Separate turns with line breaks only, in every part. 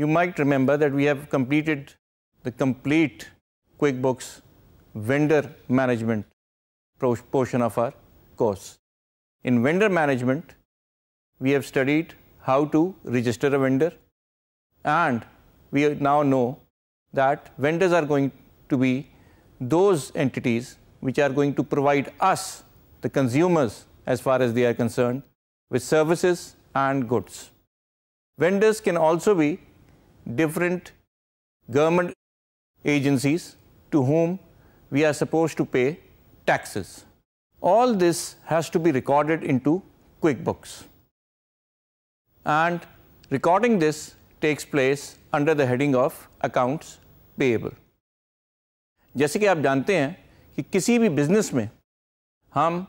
You might remember that we have completed the complete QuickBooks vendor management portion of our course. In vendor management, we have studied how to register a vendor and we now know that vendors are going to be those entities which are going to provide us, the consumers, as far as they are concerned, with services and goods. Vendors can also be different government agencies to whom we are supposed to pay taxes. All this has to be recorded into QuickBooks. And recording this takes place under the heading of accounts payable. जैसे कि आप जानते हैं कि किसी भी business में हम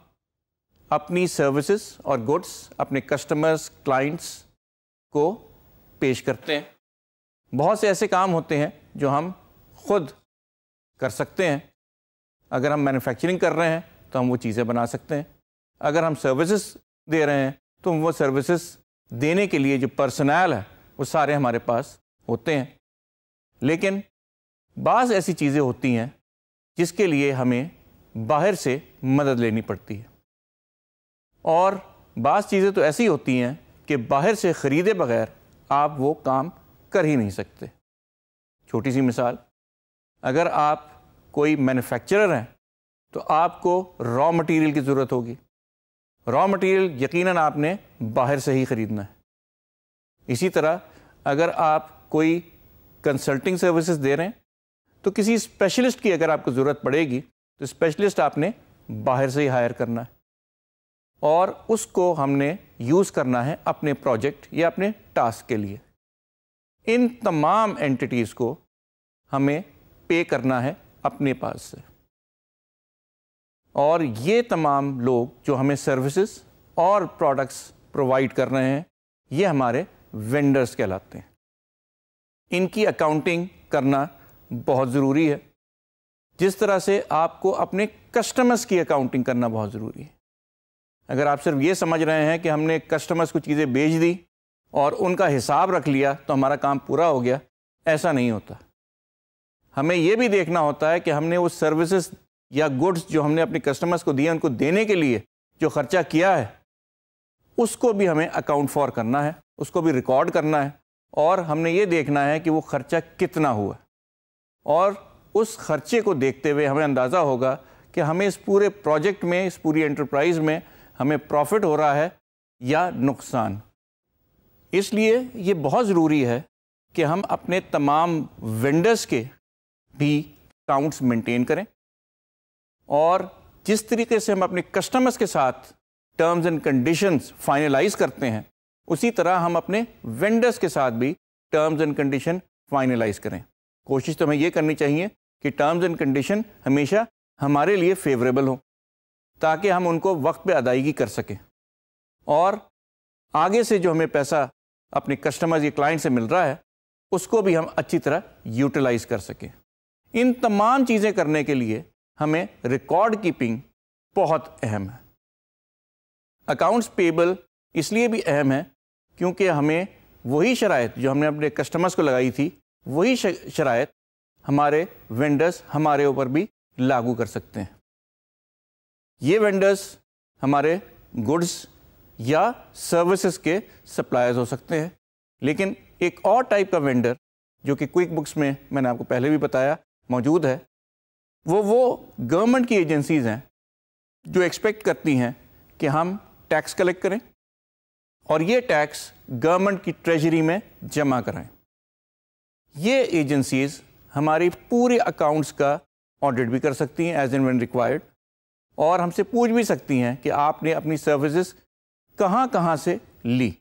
अपनी सर्विसेज और गुड्स अपने कस्टमर्स क्लाइंट्स को पेश करते हैं बहुत से ऐसे काम होते हैं जो हम खुद कर सकते हैं अगर हम मैन्युफैक्चरिंग कर रहे हैं तो हम वो चीज़ें बना सकते हैं अगर हम सर्विसेज दे रहे हैं तो वो सर्विसेज देने के लिए जो पर्सनल है वो सारे हमारे पास होते हैं लेकिन बास ऐसी चीज़ें होती हैं जिसके लिए हमें बाहर से मदद लेनी पड़ती है और बास चीज़ें तो ऐसी होती हैं कि बाहर से ख़रीदे बगैर आप वो काम कर ही नहीं सकते छोटी सी मिसाल अगर आप कोई मैन्युफैक्चरर हैं तो आपको रॉ मटेरियल की ज़रूरत होगी रॉ मटेरियल यकीनन आपने बाहर से ही ख़रीदना है इसी तरह अगर आप कोई कंसल्टिंग सर्विसेज दे रहे हैं तो किसी स्पेशलिस्ट की अगर आपको ज़रूरत पड़ेगी तो स्पेशलिस्ट आपने बाहर से ही हायर करना है और उसको हमने यूज़ करना है अपने प्रोजेक्ट या अपने टास्क के लिए इन तमाम एंटिटीज़ को हमें पे करना है अपने पास से और ये तमाम लोग जो हमें सर्विसेज और प्रोडक्ट्स प्रोवाइड कर रहे हैं ये हमारे वेंडर्स कहलाते हैं इनकी अकाउंटिंग करना बहुत ज़रूरी है जिस तरह से आपको अपने कस्टमर्स की अकाउंटिंग करना बहुत ज़रूरी है अगर आप सिर्फ ये समझ रहे हैं कि हमने कस्टमर्स को चीज़ें बेच दी और उनका हिसाब रख लिया तो हमारा काम पूरा हो गया ऐसा नहीं होता हमें यह भी देखना होता है कि हमने वो सर्विसेज या गुड्स जो हमने अपने कस्टमर्स को दिए उनको देने के लिए जो खर्चा किया है उसको भी हमें अकाउंट फॉर करना है उसको भी रिकॉर्ड करना है और हमने ये देखना है कि वो खर्चा कितना हुआ और उस खर्चे को देखते हुए हमें अंदाज़ा होगा कि हमें इस पूरे प्रोजेक्ट में इस पूरी एंटरप्राइज में हमें प्रॉफिट हो रहा है या नुकसान इसलिए ये बहुत ज़रूरी है कि हम अपने तमाम वेंडर्स के भी अकाउंट्स मेंटेन करें और जिस तरीके से हम अपने कस्टमर्स के साथ टर्म्स एंड कंडीशंस फाइनलाइज करते हैं उसी तरह हम अपने वेंडर्स के साथ भी टर्म्स एंड कंडीशन फाइनलाइज करें कोशिश तो हमें ये करनी चाहिए कि टर्म्स एंड कंडीशन हमेशा हमारे लिए फेवरेबल हों ताकि हम उनको वक्त पे अदायगी कर सकें और आगे से जो हमें पैसा अपने कस्टमर्स या क्लाइंट से मिल रहा है उसको भी हम अच्छी तरह यूटिलाइज कर सकें इन तमाम चीज़ें करने के लिए हमें रिकॉर्ड कीपिंग बहुत अहम है अकाउंट्स पेबल इसलिए भी अहम है क्योंकि हमें वही शरात जो हमने अपने कस्टमर्स को लगाई थी वही शरात हमारे वेंडर्स हमारे ऊपर भी लागू कर सकते हैं ये वेंडर्स हमारे गुड्स या सर्विसेज के सप्लायर्स हो सकते हैं लेकिन एक और टाइप का वेंडर जो कि क्विक बुक्स में मैंने आपको पहले भी बताया मौजूद है वो वो गवर्नमेंट की एजेंसीज़ हैं जो एक्सपेक्ट करती हैं कि हम टैक्स कलेक्ट करें और ये टैक्स गवर्नमेंट की ट्रेजरी में जमा कराएं ये एजेंसीज हमारी पूरे अकाउंट्स का ऑडिट भी कर सकती हैं एज एंड वन रिक्वायर्ड और हमसे पूछ भी सकती हैं कि आपने अपनी सर्विसेज कहाँ कहाँ से ली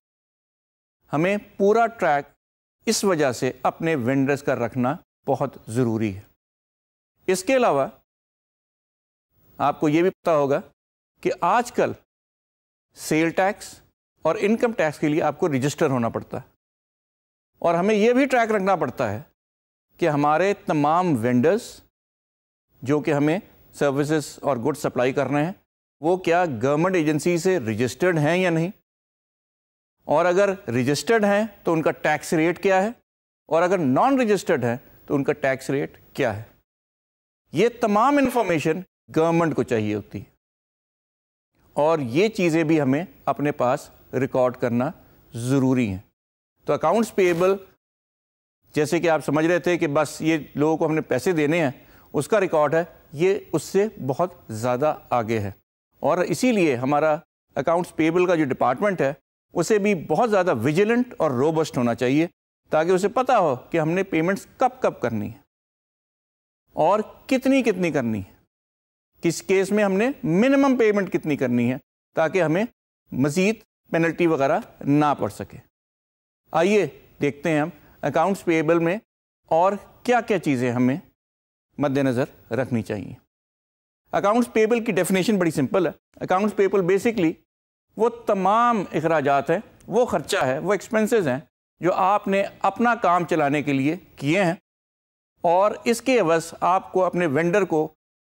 हमें पूरा ट्रैक इस वजह से अपने वेंडर्स का रखना बहुत ज़रूरी है इसके अलावा आपको ये भी पता होगा कि आजकल सेल टैक्स और इनकम टैक्स के लिए आपको रजिस्टर होना पड़ता है और हमें यह भी ट्रैक रखना पड़ता है कि हमारे तमाम वेंडर्स जो कि हमें सर्विसेज और गुड्स सप्लाई कर रहे हैं वो क्या गवर्नमेंट एजेंसी से रजिस्टर्ड हैं या नहीं और अगर रजिस्टर्ड हैं तो उनका टैक्स रेट क्या है और अगर नॉन रजिस्टर्ड हैं तो उनका टैक्स रेट क्या है ये तमाम इन्फॉर्मेशन गवर्नमेंट को चाहिए होती है और ये चीज़ें भी हमें अपने पास रिकॉर्ड करना ज़रूरी है तो अकाउंट्स पेबल जैसे कि आप समझ रहे थे कि बस ये लोगों को हमने पैसे देने हैं उसका रिकॉर्ड है ये उससे बहुत ज़्यादा आगे है और इसीलिए हमारा अकाउंट्स पेबल का जो डिपार्टमेंट है उसे भी बहुत ज़्यादा विजिलेंट और रोबस्ट होना चाहिए ताकि उसे पता हो कि हमने पेमेंट्स कब कब करनी है और कितनी कितनी करनी है किस केस में हमने मिनिमम पेमेंट कितनी करनी है ताकि हमें मज़ीद पेनल्टी वगैरह ना पड़ सके आइए देखते हैं हम अकाउंट्स पेबल में और क्या क्या चीज़ें हमें मद्देनज़र रखनी चाहिए अकाउंट्स पेबल की डेफिनेशन बड़ी सिंपल है अकाउंट्स पेबल बेसिकली वो तमाम अखराज हैं वो ख़र्चा है वो एक्सपेंसेस हैं जो आपने अपना काम चलाने के लिए किए हैं और इसके अवस आपको अपने वेंडर को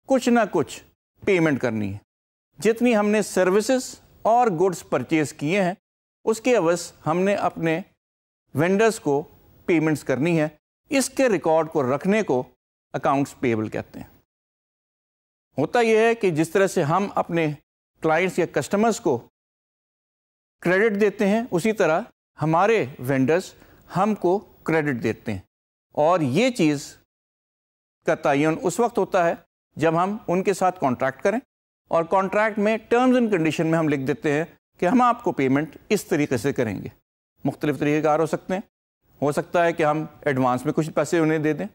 कुछ ना कुछ पेमेंट करनी है जितनी हमने सर्विसेज और गुड्स परचेज़ किए हैं उसके अवस हमने अपने वेंडर्स को पेमेंट्स करनी है इसके रिकॉर्ड को रखने को अकाउंट्स पेबल कहते हैं होता यह है कि जिस तरह से हम अपने क्लाइंट्स या कस्टमर्स को क्रेडिट देते हैं उसी तरह हमारे वेंडर्स हमको क्रेडिट देते हैं और ये चीज़ का तयन उस वक्त होता है जब हम उनके साथ कॉन्ट्रैक्ट करें और कॉन्ट्रैक्ट में टर्म्स एंड कंडीशन में हम लिख देते हैं कि हम आपको पेमेंट इस तरीके से करेंगे मुख्तलिफ तरीक़ेकार हो सकते हैं हो सकता है कि हम एडवांस में कुछ पैसे उन्हें दे दें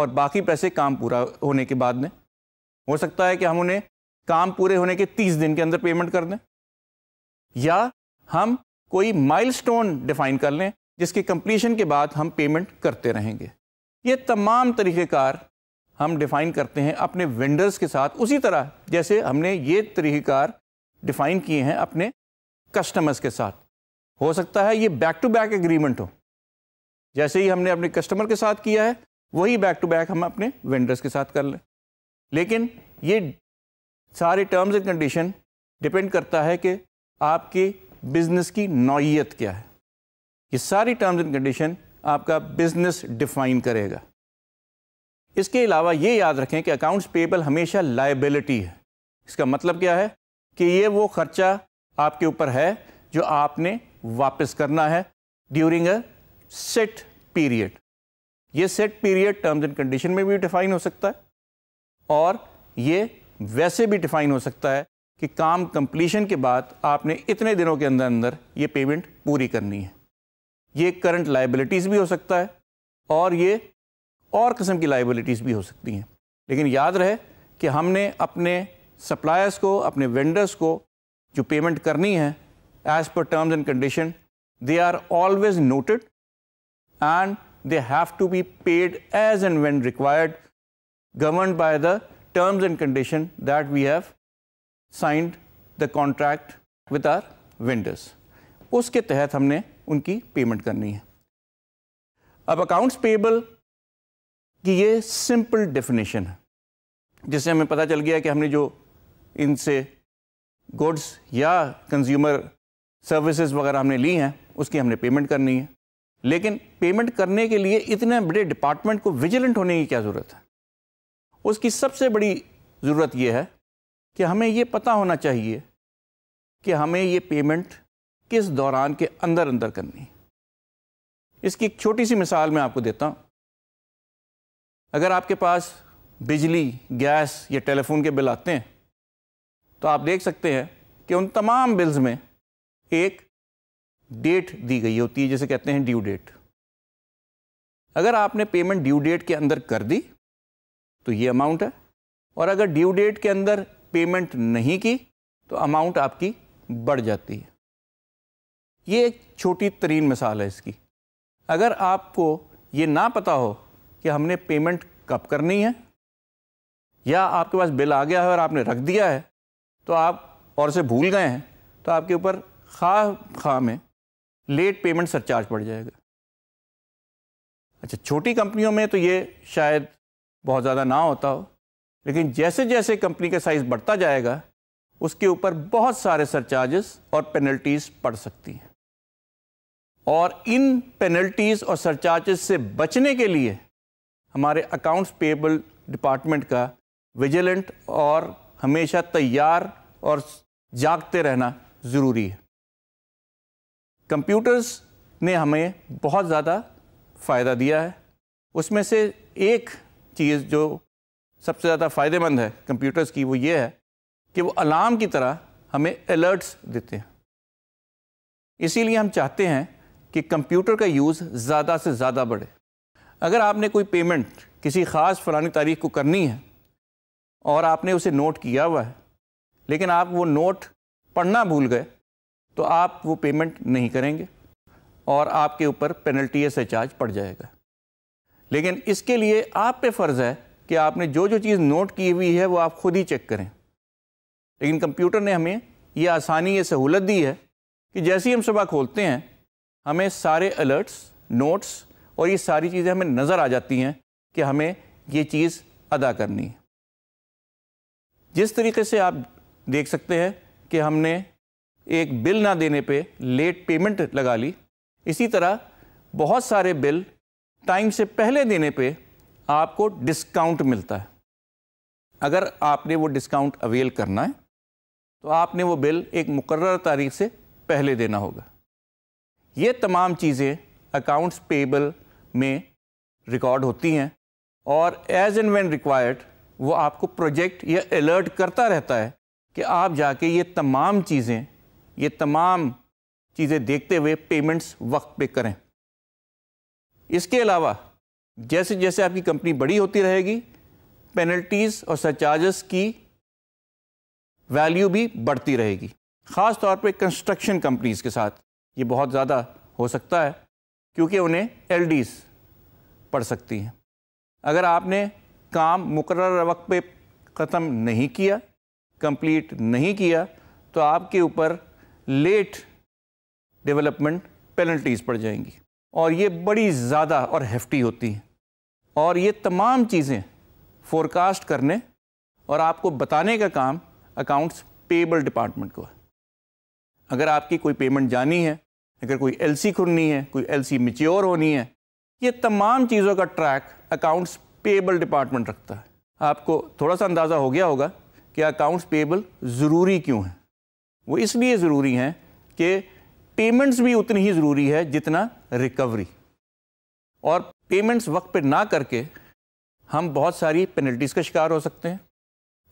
और बाकी पैसे काम पूरा होने के बाद दें हो सकता है कि हम उन्हें काम पूरे होने के तीस दिन के अंदर पेमेंट कर दें या हम कोई माइलस्टोन डिफाइन कर लें जिसके कंप्लीशन के बाद हम पेमेंट करते रहेंगे ये तमाम तरीक़ेकार हम डिफ़ाइन करते हैं अपने वेंडर्स के साथ उसी तरह जैसे हमने ये तरीक़ेकार डिफ़ाइन किए हैं अपने कस्टमर्स के साथ हो सकता है ये बैक टू बैक एग्रीमेंट हो जैसे ही हमने अपने कस्टमर के साथ किया है वही बैक टू बैक हम अपने वेंडर्स के साथ कर लें लेकिन ये सारे टर्म्स एंड कंडीशन डिपेंड करता है कि आपके बिज़नेस की नौीयत क्या है ये सारी टर्म्स एंड कंडीशन आपका बिज़नेस डिफाइन करेगा इसके अलावा ये याद रखें कि अकाउंट्स पेबल हमेशा लाइबिलिटी है इसका मतलब क्या है कि ये वो ख़र्चा आपके ऊपर है जो आपने वापस करना है ड्यूरिंग अ सेट पीरियड ये set period terms and condition में भी डिफाइन हो सकता है और ये वैसे भी डिफाइन हो सकता है कि काम कंप्लीशन के बाद आपने इतने दिनों के अंदर अंदर ये पेमेंट पूरी करनी है ये करंट लाइबिलिटीज़ भी हो सकता है और ये और किस्म की लाइबिलिटीज़ भी हो सकती हैं लेकिन याद रहे कि हमने अपने सप्लायर्स को अपने वेंडर्स को जो पेमेंट करनी है as per terms and condition they are always noted and they have to be paid as and when required governed by the terms and condition that we have signed the contract with our vendors. उसके तहत हमने उनकी payment करनी है अब accounts payable की ये simple definition है जिससे हमें पता चल गया कि हमने जो इनसे गुड्स या कंज्यूमर सर्विसेज वगैरह हमने ली हैं उसकी हमने पेमेंट करनी है लेकिन पेमेंट करने के लिए इतने बड़े डिपार्टमेंट को विजिलेंट होने की क्या ज़रूरत है उसकी सबसे बड़ी ज़रूरत यह है कि हमें ये पता होना चाहिए कि हमें ये पेमेंट किस दौरान के अंदर अंदर करनी इसकी एक छोटी सी मिसाल मैं आपको देता हूँ अगर आपके पास बिजली गैस या टेलीफोन के बिल आते हैं तो आप देख सकते हैं कि उन तमाम बिल्स में एक डेट दी गई होती है जिसे कहते हैं ड्यू डेट अगर आपने पेमेंट ड्यू डेट के अंदर कर दी तो ये अमाउंट है और अगर ड्यू डेट के अंदर पेमेंट नहीं की तो अमाउंट आपकी बढ़ जाती है ये एक छोटी तरीन मिसाल है इसकी अगर आपको ये ना पता हो कि हमने पेमेंट कब करनी है या आपके पास बिल आ गया है और आपने रख दिया है तो आप और से भूल गए हैं तो आपके ऊपर खा खा में लेट पेमेंट सरचार्ज पड़ जाएगा अच्छा छोटी कंपनियों में तो ये शायद बहुत ज़्यादा ना होता हो लेकिन जैसे जैसे कंपनी का साइज़ बढ़ता जाएगा उसके ऊपर बहुत सारे सरचार्जेस और पेनल्टीज़ पड़ सकती हैं और इन पेनल्टीज़ और सरचार्जेस से बचने के लिए हमारे अकाउंट्स पेबल डिपार्टमेंट का विजिलेंट और हमेशा तैयार और जागते रहना ज़रूरी है कंप्यूटर्स ने हमें बहुत ज़्यादा फ़ायदा दिया है उसमें से एक चीज़ जो सबसे ज़्यादा फ़ायदेमंद है कंप्यूटर्स की वो ये है कि वो अलार्म की तरह हमें अलर्ट्स देते हैं इसीलिए हम चाहते हैं कि कंप्यूटर का यूज़ ज़्यादा से ज़्यादा बढ़े अगर आपने कोई पेमेंट किसी ख़ास फलानी तारीख को करनी है और आपने उसे नोट किया हुआ है लेकिन आप वो नोट पढ़ना भूल गए तो आप वो पेमेंट नहीं करेंगे और आपके ऊपर पेनल्टी या चार्ज पड़ जाएगा लेकिन इसके लिए आप पे फ़र्ज़ है कि आपने जो जो चीज़ नोट की हुई है वो आप खुद ही चेक करें लेकिन कंप्यूटर ने हमें ये आसानी ये सहूलत दी है कि जैसे ही हम सुबह खोलते हैं हमें सारे अलर्ट्स नोट्स और ये सारी चीज़ें हमें नज़र आ जाती हैं कि हमें ये चीज़ अदा करनी है जिस तरीके से आप देख सकते हैं कि हमने एक बिल ना देने पे लेट पेमेंट लगा ली इसी तरह बहुत सारे बिल टाइम से पहले देने पे आपको डिस्काउंट मिलता है अगर आपने वो डिस्काउंट अवेल करना है तो आपने वो बिल एक मुकर तारीख से पहले देना होगा ये तमाम चीज़ें अकाउंट्स पेबल में रिकॉर्ड होती हैं और एज एंड वेन रिक्वायर्ड वो आपको प्रोजेक्ट या अलर्ट करता रहता है कि आप जाके ये तमाम चीज़ें ये तमाम चीज़ें देखते हुए पेमेंट्स वक्त पे करें इसके अलावा जैसे जैसे आपकी कंपनी बड़ी होती रहेगी पेनल्टीज़ और सरचार्जेस की वैल्यू भी बढ़ती रहेगी ख़ास तौर पे कंस्ट्रक्शन कंपनीज़ के साथ ये बहुत ज़्यादा हो सकता है क्योंकि उन्हें एल पड़ सकती हैं अगर आपने काम मुकर वक्त पे ख़त्म नहीं किया कंप्लीट नहीं किया तो आपके ऊपर लेट डेवलपमेंट पेनल्टीज़ पड़ जाएंगी और ये बड़ी ज़्यादा और हेफ्टी होती हैं और ये तमाम चीज़ें फोरकास्ट करने और आपको बताने का काम अकाउंट्स पेबल डिपार्टमेंट को है अगर आपकी कोई पेमेंट जानी है अगर कोई एलसी खुलनी है कोई एलसी मिच्योर होनी है ये तमाम चीज़ों का ट्रैक अकाउंट्स पेबल डिपार्टमेंट रखता है आपको थोड़ा सा अंदाज़ा हो गया होगा कि अकाउंट्स पेबल ज़रूरी क्यों हैं वो इसलिए ज़रूरी हैं कि पेमेंट्स भी उतनी ही ज़रूरी है जितना रिकवरी और पेमेंट्स वक्त पर ना करके हम बहुत सारी पेनल्टीज़ का शिकार हो सकते हैं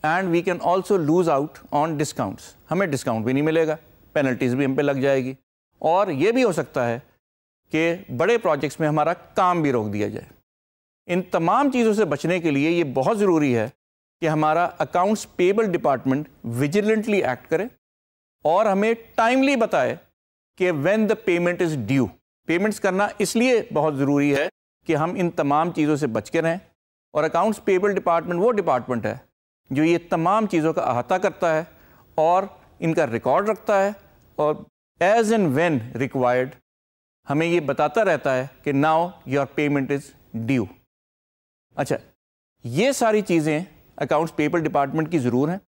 and we can also lose out on discounts हमें डिस्काउंट भी नहीं मिलेगा पेनल्टीज़ भी हम पे लग जाएगी और ये भी हो सकता है कि बड़े प्रोजेक्ट्स में हमारा काम भी रोक दिया जाए इन तमाम चीज़ों से बचने के लिए ये बहुत ज़रूरी है कि हमारा accounts payable department vigilantly act करे और हमें टाइमली बताए कि when the payment is due payments करना इसलिए बहुत ज़रूरी है कि हम इन तमाम चीज़ों से बच के रहें और अकाउंट्स पेबल डिपार्टमेंट वो डिपार्टमेंट है जो ये तमाम चीज़ों का अहाता करता है और इनका रिकॉर्ड रखता है और एज एंड वेन रिक्वायर्ड हमें ये बताता रहता है कि now your payment is due अच्छा ये सारी चीज़ें अकाउंट्स पेबल डिपार्टमेंट की ज़रूर हैं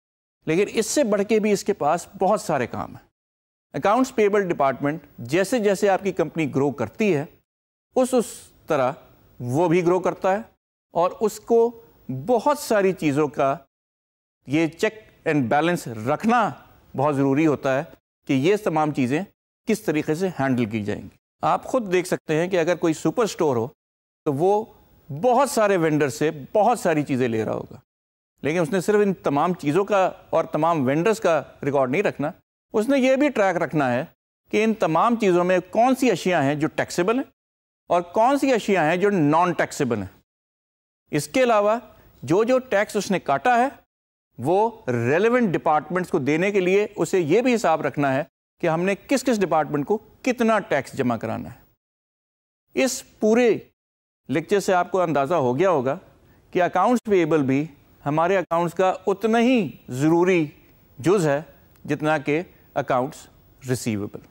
लेकिन इससे बढ़ के भी इसके पास बहुत सारे काम हैं अकाउंट्स पेबल डिपार्टमेंट जैसे जैसे आपकी कंपनी ग्रो करती है उस उस तरह वो भी ग्रो करता है और उसको बहुत सारी चीज़ों का ये चेक एंड बैलेंस रखना बहुत ज़रूरी होता है कि ये तमाम चीज़ें किस तरीके से हैंडल की जाएंगी आप खुद देख सकते हैं कि अगर कोई सुपर स्टोर हो तो वो बहुत सारे वेंडर से बहुत सारी चीज़ें ले रहा होगा लेकिन उसने सिर्फ इन तमाम चीज़ों का और तमाम वेंडर्स का रिकॉर्ड नहीं रखना उसने ये भी ट्रैक रखना है कि इन तमाम चीज़ों में कौन सी अशिया हैं जो टैक्सेबल हैं और कौन सी अशिया हैं जो नॉन टैक्सेबल हैं इसके अलावा जो जो टैक्स उसने काटा है वो रेलिवेंट डिपार्टमेंट्स को देने के लिए उसे ये भी हिसाब रखना है कि हमने किस किस डिपार्टमेंट को कितना टैक्स जमा कराना है इस पूरे लेक्चर से आपको अंदाज़ा हो गया होगा कि अकाउंट्स पेबल भी हमारे अकाउंट्स का उतना ही ज़रूरी जुज़ है जितना कि accounts receivable.